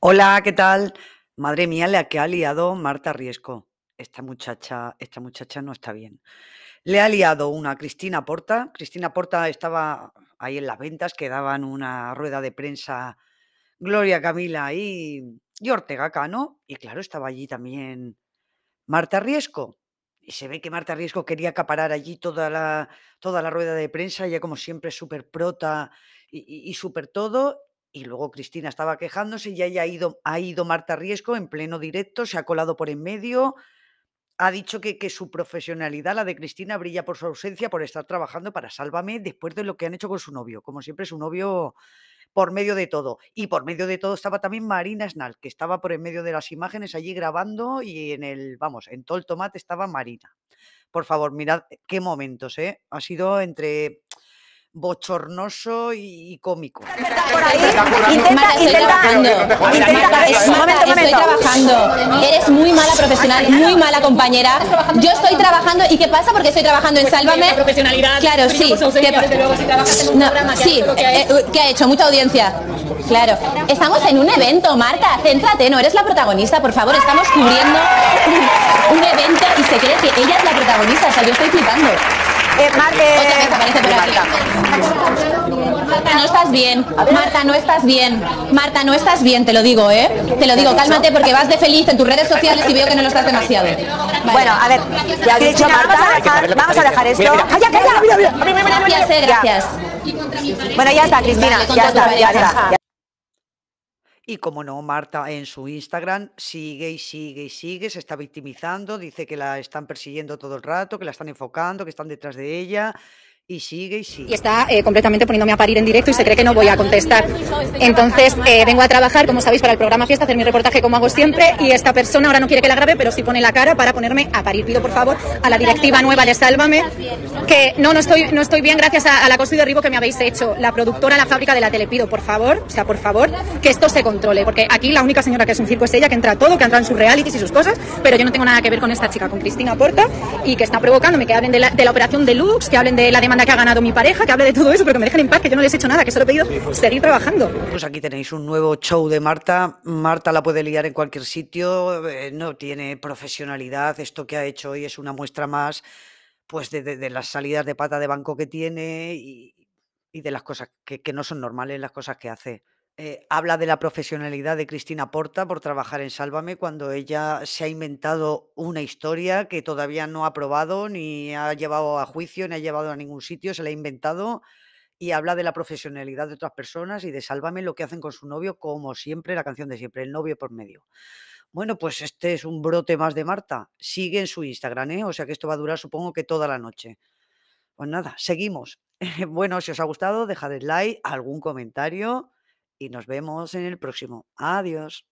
Hola, ¿qué tal? Madre mía, la que ha liado Marta Riesco. Esta muchacha, esta muchacha no está bien. Le ha liado una Cristina Porta. Cristina Porta estaba ahí en las ventas que daban una rueda de prensa Gloria Camila y, Ortega Cano. Y claro, estaba allí también Marta Riesco. Y se ve que Marta Riesco quería acaparar allí toda la, toda la rueda de prensa, ya como siempre, súper prota y, y súper todo. Y luego Cristina estaba quejándose y ahí ha ido, ha ido Marta Riesco en pleno directo, se ha colado por en medio, ha dicho que, que, su profesionalidad, la de Cristina, brilla por su ausencia, por estar trabajando para Sálvame después de lo que han hecho con su novio. Como siempre, su novio por medio de todo. Y por medio de todo estaba también Marina Snal, que estaba por en medio de las imágenes allí grabando y en el, vamos, en todo el tomate estaba Marina. Por favor, mirad eh, qué momentos, ¿eh? Ha sido entre bochornoso y, cómico. intenta, intenta, Marta, estoy trabajando. Eres muy mala profesional, muy mala compañera. Yo estoy trabajando, ¿y qué pasa? Porque estoy trabajando en Sálvame. Profesionalidad. Claro, sí. sí, que eh, eh, ha hecho mucha audiencia. Claro. Estamos en un evento, Marta, céntrate, no eres la protagonista, por favor. Estamos cubriendo un evento y se cree que ella es la protagonista, o sea, yo estoy flipando. Eh, eh. Marta, no estás bien. Marta, no estás bien. Marta, no estás bien, te lo digo, ¿eh? Te lo digo, cálmate porque vas de feliz en tus redes sociales y veo que no lo estás demasiado. Bueno, a ver, ya vamos a dejar, esto. Gracias, eh, gracias. Bueno, ya está, Cristina, ya está. Y como no, Marta en su Instagram sigue y sigue y sigue, se está victimizando, dice que la están persiguiendo todo el rato, que la están enfocando, que están detrás de ella, y sigue y sigue. Y está eh, completamente poniéndome a parir en directo y se cree que no voy a contestar. Entonces eh, vengo a trabajar, como sabéis, para el programa Fiesta, hacer mi reportaje como hago siempre. Y esta persona ahora no quiere que la grabe, pero sí pone la cara para ponerme a parir. Pido por favor a la directiva nueva de Sálvame que no, no estoy, no estoy bien gracias a, la acoso y derribo que me habéis hecho. La productora, la fábrica de la tele, pido por favor, o sea, por favor, que esto se controle. Porque aquí la única señora que es un circo es ella, que entra todo, que entra en sus realities y sus cosas. Pero yo no tengo nada que ver con esta chica, con Cristina Porta, y que está provocándome que hablen de la, de la operación deluxe, que hablen de la demanda que ha ganado mi pareja, que hable de todo eso, pero que me dejen en paz, que yo no les he hecho nada, que solo he pedido pues, seguir trabajando. Pues aquí tenéis un nuevo show de Marta. Marta la puede liar en cualquier sitio, eh, no tiene profesionalidad. Esto que ha hecho hoy es una muestra más pues de, las salidas de pata de banco que tiene y, de las cosas que no son normales, las cosas que hace. Eh, habla de la profesionalidad de Cristina Porta por trabajar en Sálvame cuando ella se ha inventado una historia que todavía no ha probado, ni ha llevado a juicio, ni ha llevado a ningún sitio, se la ha inventado y habla de la profesionalidad de otras personas y de Sálvame lo que hacen con su novio, como siempre, la canción de siempre, el novio por medio. Bueno, pues este es un brote más de Marta. Sigue en su Instagram, ¿eh? o sea que esto va a durar supongo que toda la noche. Pues nada, seguimos. bueno, si os ha gustado, dejad el like, algún comentario y nos vemos en el próximo. Adiós.